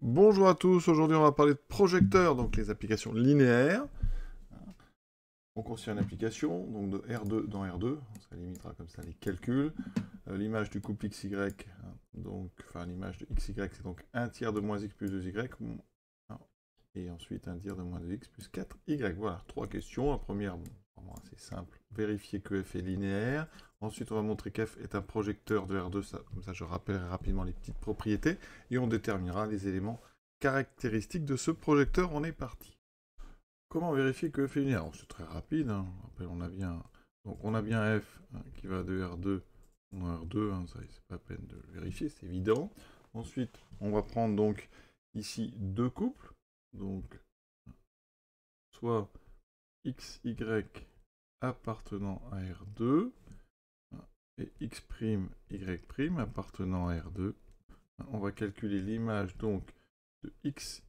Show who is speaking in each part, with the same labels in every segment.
Speaker 1: Bonjour à tous, aujourd'hui on va parler de projecteurs, donc les applications linéaires. On considère une application, donc de R2 dans R2, ça limitera comme ça les calculs. Euh, l'image du couple XY, donc, enfin l'image de XY c'est donc 1 tiers de moins X plus 2Y, et ensuite 1 tiers de moins 2X plus 4Y. Voilà, trois questions. La première, c'est simple. Vérifier que f est linéaire. Ensuite, on va montrer qu'f est un projecteur de R2. comme ça, je rappellerai rapidement les petites propriétés. Et on déterminera les éléments caractéristiques de ce projecteur. On est parti. Comment vérifier que f est linéaire C'est très rapide. Hein. On, a bien, donc on a bien f hein, qui va de R2 en R2. ça, c'est pas peine de le vérifier, c'est évident. Ensuite, on va prendre donc ici deux couples. Donc, soit x, y appartenant à R2 et X', Y' appartenant à R2. On va calculer l'image donc de X,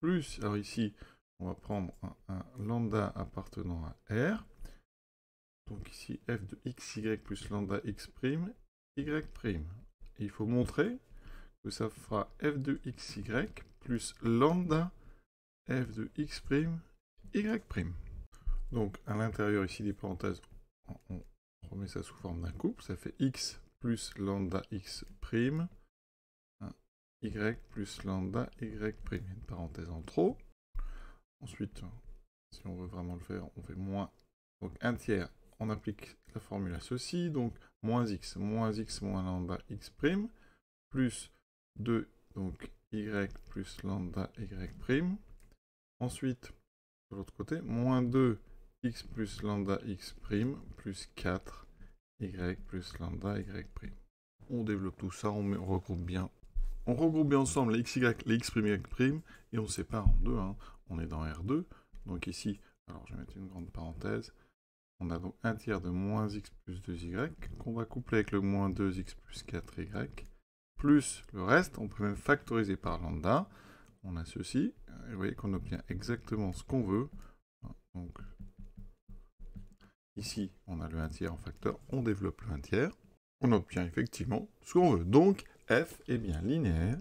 Speaker 1: plus, alors ici on va prendre un, lambda appartenant à R. Donc ici f de x, plus lambda x', y'. Et il faut montrer que ça fera f de x, plus lambda f de x', y'. Donc à l'intérieur ici des parenthèses, on remet ça sous forme d'un couple, ça fait x plus lambda x prime, hein, y plus lambda y prime, une parenthèse en trop. Ensuite, si on veut vraiment le faire, on fait moins, donc un tiers, on applique la formule à ceci, donc moins x, moins x moins lambda x prime, plus 2, donc y plus lambda y prime. Ensuite, de l'autre côté, moins 2 x plus lambda x prime plus 4 y plus lambda y prime. On développe tout ça, on, regroupe bien. On regroupe bien ensemble les x, y, les x prime, y prime, et on sépare en deux. Hein. On est dans R2, donc ici, alors je vais mettre une grande parenthèse. On a donc un tiers de moins x plus 2y, qu'on va coupler avec le moins 2x plus 4y, plus le reste, on peut même factoriser par lambda. On a ceci, et vous voyez qu'on obtient exactement ce qu'on veut. Hein, donc Ici, on a le 1 tiers en facteur, on développe le 1 tiers. On obtient effectivement ce qu'on veut. Donc, f est bien linéaire.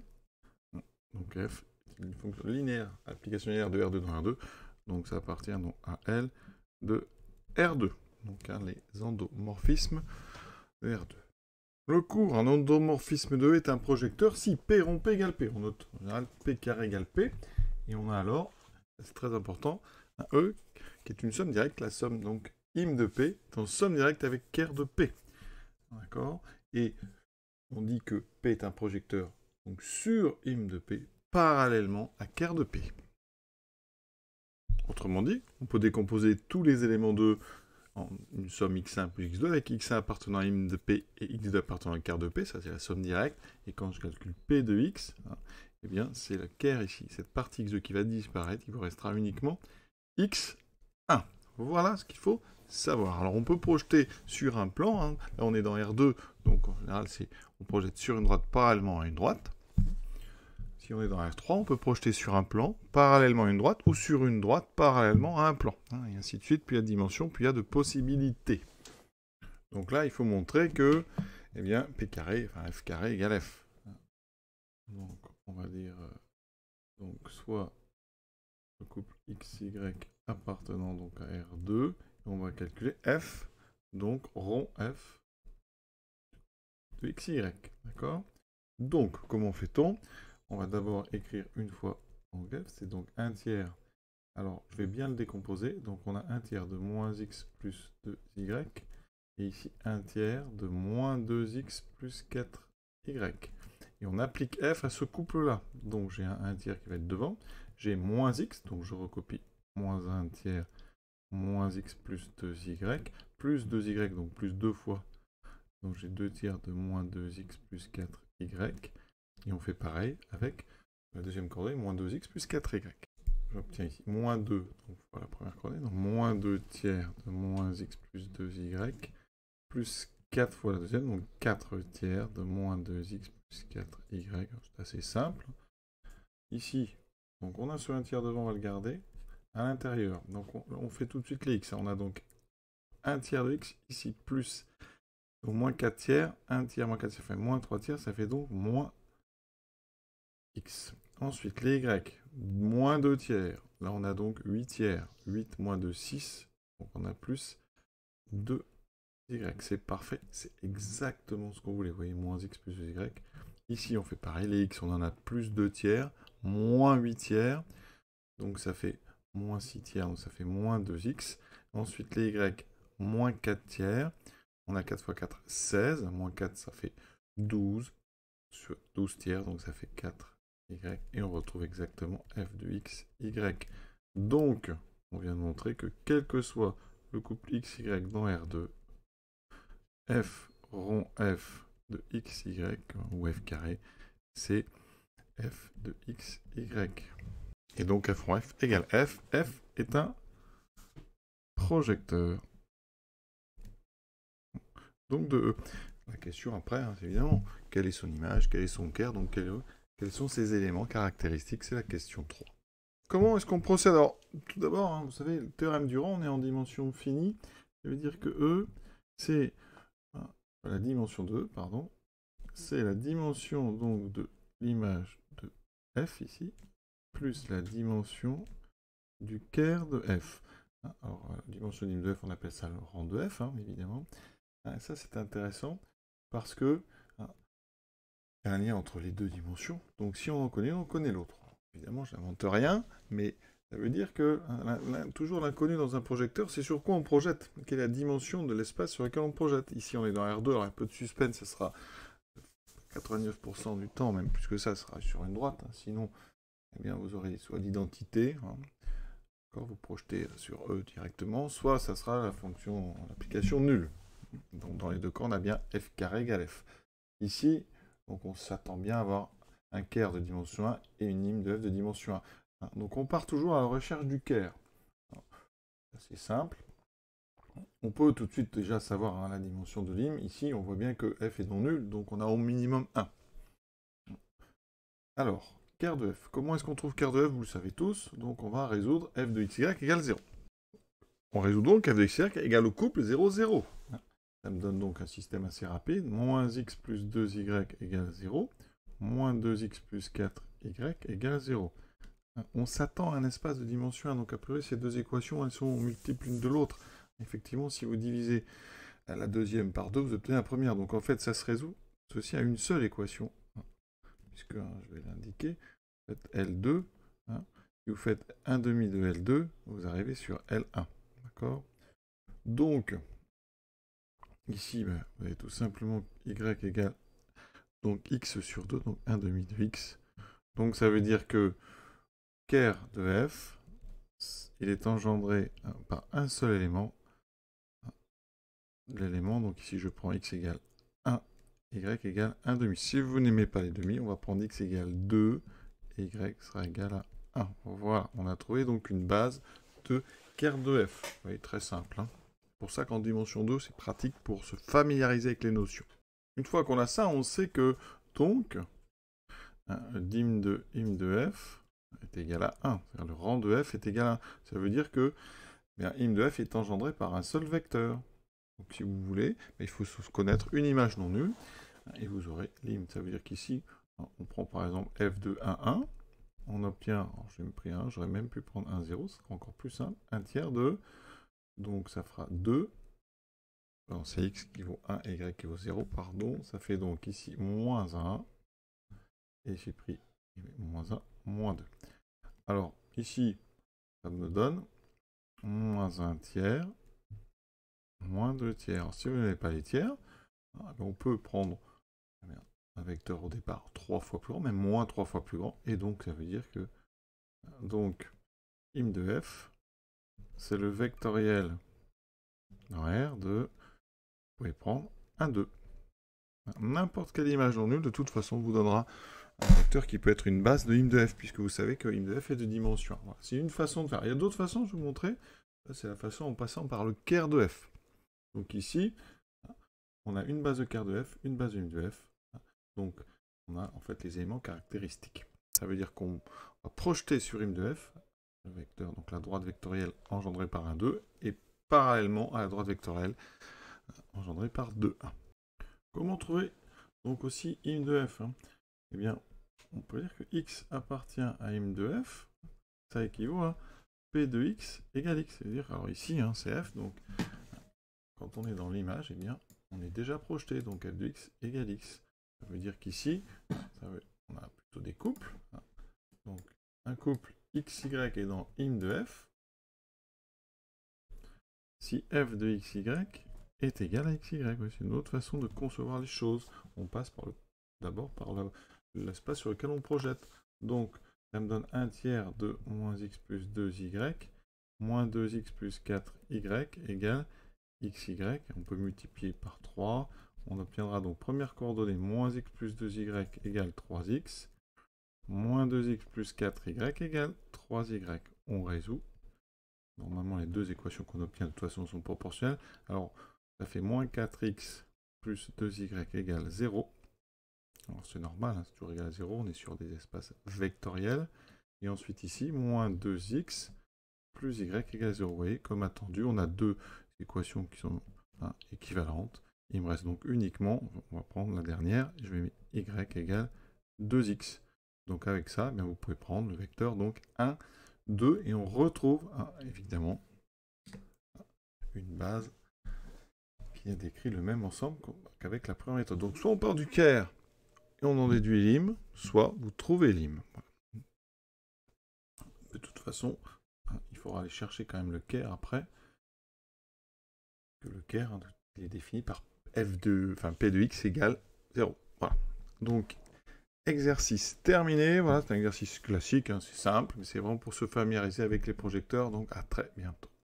Speaker 1: Donc, f est une fonction linéaire application linéaire de R2 dans R2. Donc, ça appartient donc à L de R2. Donc, hein, les endomorphismes de R2. Le cours en endomorphisme de E est un projecteur si P rond P égale P. On note P carré égale P. Et on a alors, c'est très important, un E qui est une somme directe, la somme donc im de P dans somme directe avec ker de P. D'accord Et on dit que P est un projecteur donc sur im de P parallèlement à ker de P. Autrement dit, on peut décomposer tous les éléments de en une somme x1 plus x2 avec x1 appartenant à im de P et x2 appartenant à ker de P, ça c'est la somme directe. Et quand je calcule P de x, hein, eh bien c'est la ker ici. Cette partie x2 qui va disparaître, il vous restera uniquement x voilà ce qu'il faut savoir. Alors on peut projeter sur un plan, hein. là on est dans R2, donc en général c'est on projette sur une droite parallèlement à une droite. Si on est dans R3, on peut projeter sur un plan parallèlement à une droite ou sur une droite parallèlement à un plan. Hein, et ainsi de suite, puis il y a de dimension, puis il y a de possibilités. Donc là, il faut montrer que eh bien, P carré, enfin F carré égale F. Donc on va dire euh, donc soit le couple y appartenant donc à R2. Et on va calculer F, donc rond F de XY. D'accord Donc, comment fait-on On va d'abord écrire une fois en F, c'est donc un tiers. Alors, je vais bien le décomposer. Donc, on a un tiers de moins x plus 2y. Et ici, un tiers de moins 2x plus 4y. Et on applique f à ce couple-là. Donc, j'ai un 1 tiers qui va être devant. J'ai moins x, donc je recopie moins 1 tiers, moins x plus 2y, plus 2y, donc plus 2 fois. Donc j'ai 2 tiers de moins 2x plus 4y. Et on fait pareil avec la deuxième coordonnée, moins 2x plus 4y. J'obtiens ici moins 2, donc la première coordonnée, donc moins 2 tiers de moins x plus 2y, plus 4 fois la deuxième, donc 4 tiers de moins 2x plus 4y. C'est assez simple. Ici, donc on a ce 1 tiers devant, on va le garder à l'intérieur. Donc on, fait tout de suite les x. On a donc 1 tiers de x ici, plus donc moins 4 tiers. 1 tiers moins 4 tiers fait moins 3 tiers, ça fait donc moins x. Ensuite les y, moins 2 tiers. Là on a donc 8 tiers. 8 moins 2, 6. Donc on a plus 2 y. C'est parfait, c'est exactement ce qu'on voulait. Vous voyez, moins x plus y. Ici on fait pareil, les x on en a plus 2 tiers, moins 8 tiers. Donc ça fait moins 6 tiers, donc ça fait moins 2x. Ensuite, les y, moins 4 tiers. On a 4 x 4, 16. Moins 4, ça fait 12 sur 12 tiers, donc ça fait 4 y. Et on retrouve exactement f de x, y. Donc, on vient de montrer que quel que soit le couple x, y dans R2, f rond f de x, y, ou f carré, c'est f de x, y. Et donc F F égale F. F est un projecteur. Donc de E. La question après, c'est hein, évidemment, quelle est son image, quel est son cœur, donc quels sont ses éléments caractéristiques C'est la question 3. Comment est-ce qu'on procède Alors, tout d'abord, hein, vous savez, le théorème du rang, on est en dimension finie. Ça veut dire que E, c'est euh, la dimension de E, pardon. C'est la dimension donc de l'image de F ici, plus la dimension du cœur de f. Ah, alors, euh, dimension de f, on appelle ça le rang de f, hein, évidemment. Ah, ça, c'est intéressant parce que ah, il y a un lien entre les deux dimensions. Donc, si on en connaît, on connaît l'autre. Évidemment, je n'invente rien, mais ça veut dire que toujours l'inconnu dans un projecteur, c'est sur quoi on projette, quelle est la dimension de l'espace sur lequel on projette. Ici, on est dans R2, alors un peu de suspense, ça sera 89% du temps, même plus que ça, sera sur une droite. Hein. sinon, eh bien, vous aurez soit l'identité, hein, quand vous projetez sur E directement, soit ça sera la fonction, l'application nulle. Donc dans les deux cas, on a bien F carré égale F. Ici, donc on s'attend bien à avoir un care de dimension 1 et une im de F de dimension 1. Hein, donc on part toujours à la recherche du care. C'est simple. On peut tout de suite déjà savoir hein, la dimension de lim. Ici, on voit bien que F est non nul, donc on a au minimum 1. Alors, de f. Comment est-ce qu'on trouve quart de f Vous le savez tous, donc on va résoudre f de xy égale 0. On résout donc f de xy égale au couple 0, 0. Ça me donne donc un système assez rapide. Moins x plus 2y égale 0. Moins 2x plus 4y égale 0. On s'attend à un espace de dimension 1, donc a priori ces deux équations, elles sont multiples l'une de l'autre. Effectivement, si vous divisez la deuxième par 2, vous obtenez la première. Donc en fait, ça se résout ceci à une seule équation, puisque hein, je vais l'indiquer, faites L2, hein. si vous faites 1 demi de L2, vous arrivez sur L1. D'accord Donc, ici, ben, vous avez tout simplement Y égale donc X sur 2, donc 1 demi de X. Donc ça veut dire que Ker de F, il est engendré hein, par un seul élément. Hein, l'élément, donc ici je prends X égale 1, Y égale 1 demi. Si vous n'aimez pas les demi, on va prendre X égale 2, y sera égal à 1. Voilà, on a trouvé donc une base de Ker de f. Vous voyez, très simple. Hein. C'est pour ça qu'en dimension 2, c'est pratique pour se familiariser avec les notions. Une fois qu'on a ça, on sait que donc euh, dim de im de f est égal à 1. le rang de f est égal à 1. Ça veut dire que eh im de f est engendré par un seul vecteur. Donc si vous voulez, il faut connaître une image non nulle, et vous aurez l'im. Ça veut dire qu'ici, on prend par exemple f de 1, 1. On obtient, j'ai pris 1, j'aurais même pu prendre 1, 0, ce sera encore plus simple. 1 tiers de, donc ça fera 2. Alors c'est x qui vaut 1 y qui vaut 0, pardon. Ça fait donc ici moins 1. Et j'ai pris moins 1, moins 2. Alors ici, ça me donne moins 1 tiers, moins 2 tiers. si vous n'avez pas les tiers, hein, on peut prendre un vecteur au départ trois fois plus grand, même moins trois fois plus grand, et donc ça veut dire que donc im de f, c'est le vectoriel R de, vous pouvez prendre un 2. N'importe quelle image non nulle, de toute façon, vous donnera un vecteur qui peut être une base de im de f, puisque vous savez que im de f est de dimension. C'est une façon de faire. Il y a d'autres façons, je vais vous montrer. C'est la façon en passant par le ker de f. Donc ici, on a une base de ker de f, une base de im de f, donc, on a en fait les éléments caractéristiques. Ça veut dire qu'on va projeter sur m de f le vecteur, donc la droite vectorielle engendrée par un 2, et parallèlement à la droite vectorielle euh, engendrée par 2, Comment trouver donc aussi im de f hein Eh bien, on peut dire que x appartient à m de f, ça équivaut à p de x égale x. C'est-à-dire, alors ici, hein, c'est f, donc quand on est dans l'image, eh bien, on est déjà projeté, donc f de x égale x. Ça veut dire qu'ici, on a plutôt des couples. Hein. Donc un couple XY est dans im de f. Si f de XY est égal à XY, c'est une autre façon de concevoir les choses. On passe d'abord par l'espace sur lequel on projette. Donc ça me donne un tiers de moins x plus 2y, moins 2x plus 4y égale xy. On peut multiplier par 3, on obtiendra donc première coordonnée moins x plus 2y égale 3x, moins 2x plus 4y égale 3y. On résout. Normalement, les deux équations qu'on obtient de toute façon sont proportionnelles. Alors, ça fait moins 4x plus 2y égale 0. Alors, c'est normal, hein, c'est toujours égal à 0, on est sur des espaces vectoriels. Et ensuite ici, moins 2x plus y égale 0. Vous voyez, comme attendu, on a deux équations qui sont hein, équivalentes. Il me reste donc uniquement, on va prendre la dernière, je vais mettre y égale 2x. Donc avec ça, bien vous pouvez prendre le vecteur donc 1, 2, et on retrouve évidemment une base qui a décrit le même ensemble qu'avec la première méthode. Donc soit on part du Caire et on en déduit l'im, soit vous trouvez l'im. De toute façon, hein, il faudra aller chercher quand même le Caire après. Que le Caire, hein, est défini par f enfin p de x égale 0. Voilà. Donc exercice terminé. Voilà, c'est un exercice classique, hein, c'est simple, mais c'est vraiment pour se familiariser avec les projecteurs. Donc à très bientôt.